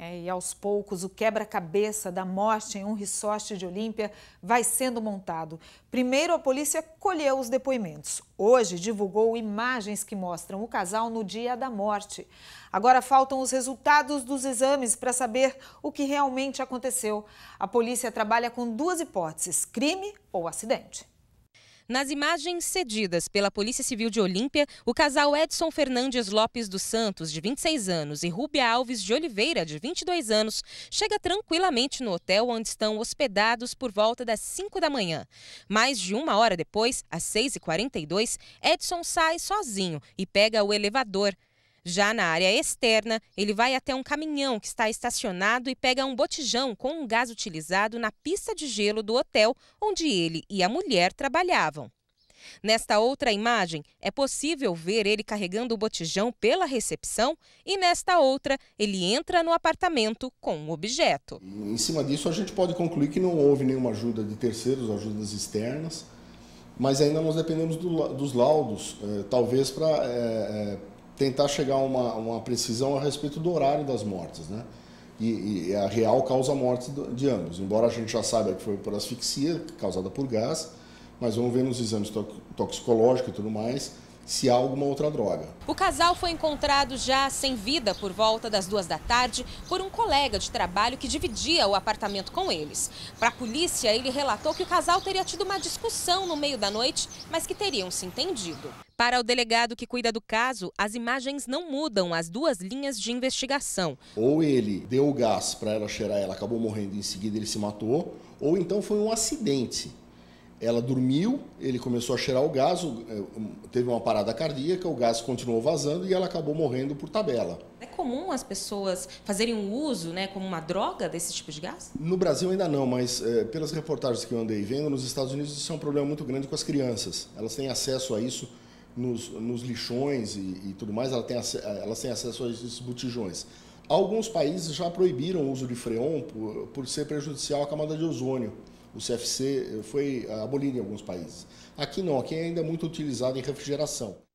É, e aos poucos, o quebra-cabeça da morte em um ressorte de Olímpia vai sendo montado. Primeiro, a polícia colheu os depoimentos. Hoje, divulgou imagens que mostram o casal no dia da morte. Agora faltam os resultados dos exames para saber o que realmente aconteceu. A polícia trabalha com duas hipóteses: crime ou acidente. Nas imagens cedidas pela Polícia Civil de Olímpia, o casal Edson Fernandes Lopes dos Santos, de 26 anos, e Rubia Alves de Oliveira, de 22 anos, chega tranquilamente no hotel onde estão hospedados por volta das 5 da manhã. Mais de uma hora depois, às 6h42, Edson sai sozinho e pega o elevador já na área externa, ele vai até um caminhão que está estacionado e pega um botijão com um gás utilizado na pista de gelo do hotel onde ele e a mulher trabalhavam. Nesta outra imagem, é possível ver ele carregando o botijão pela recepção e nesta outra, ele entra no apartamento com o um objeto. Em cima disso, a gente pode concluir que não houve nenhuma ajuda de terceiros, ajudas externas, mas ainda nós dependemos do, dos laudos, eh, talvez para eh, eh tentar chegar a uma, uma precisão a respeito do horário das mortes, né? E, e, a real causa morte de ambos. Embora a gente já saiba que foi por asfixia causada por gás, mas vamos ver nos exames toxicológicos e tudo mais se há alguma outra droga. O casal foi encontrado já sem vida por volta das duas da tarde por um colega de trabalho que dividia o apartamento com eles. Para a polícia, ele relatou que o casal teria tido uma discussão no meio da noite, mas que teriam se entendido. Para o delegado que cuida do caso, as imagens não mudam as duas linhas de investigação. Ou ele deu o gás para ela cheirar, ela acabou morrendo e em seguida ele se matou, ou então foi um acidente. Ela dormiu, ele começou a cheirar o gás, é, teve uma parada cardíaca, o gás continuou vazando e ela acabou morrendo por tabela. É comum as pessoas fazerem um uso, né, como uma droga desse tipo de gás? No Brasil ainda não, mas é, pelas reportagens que eu andei vendo, nos Estados Unidos isso é um problema muito grande com as crianças. Elas têm acesso a isso nos, nos lixões e, e, tudo mais, ela tem, elas têm acesso a esses botijões. Alguns países já proibiram o uso de freon por, por ser prejudicial à camada de ozônio. O CFC eh, foi eh, abolido em alguns países. Aqui não, aqui ainda é muito utilizado em refrigeração.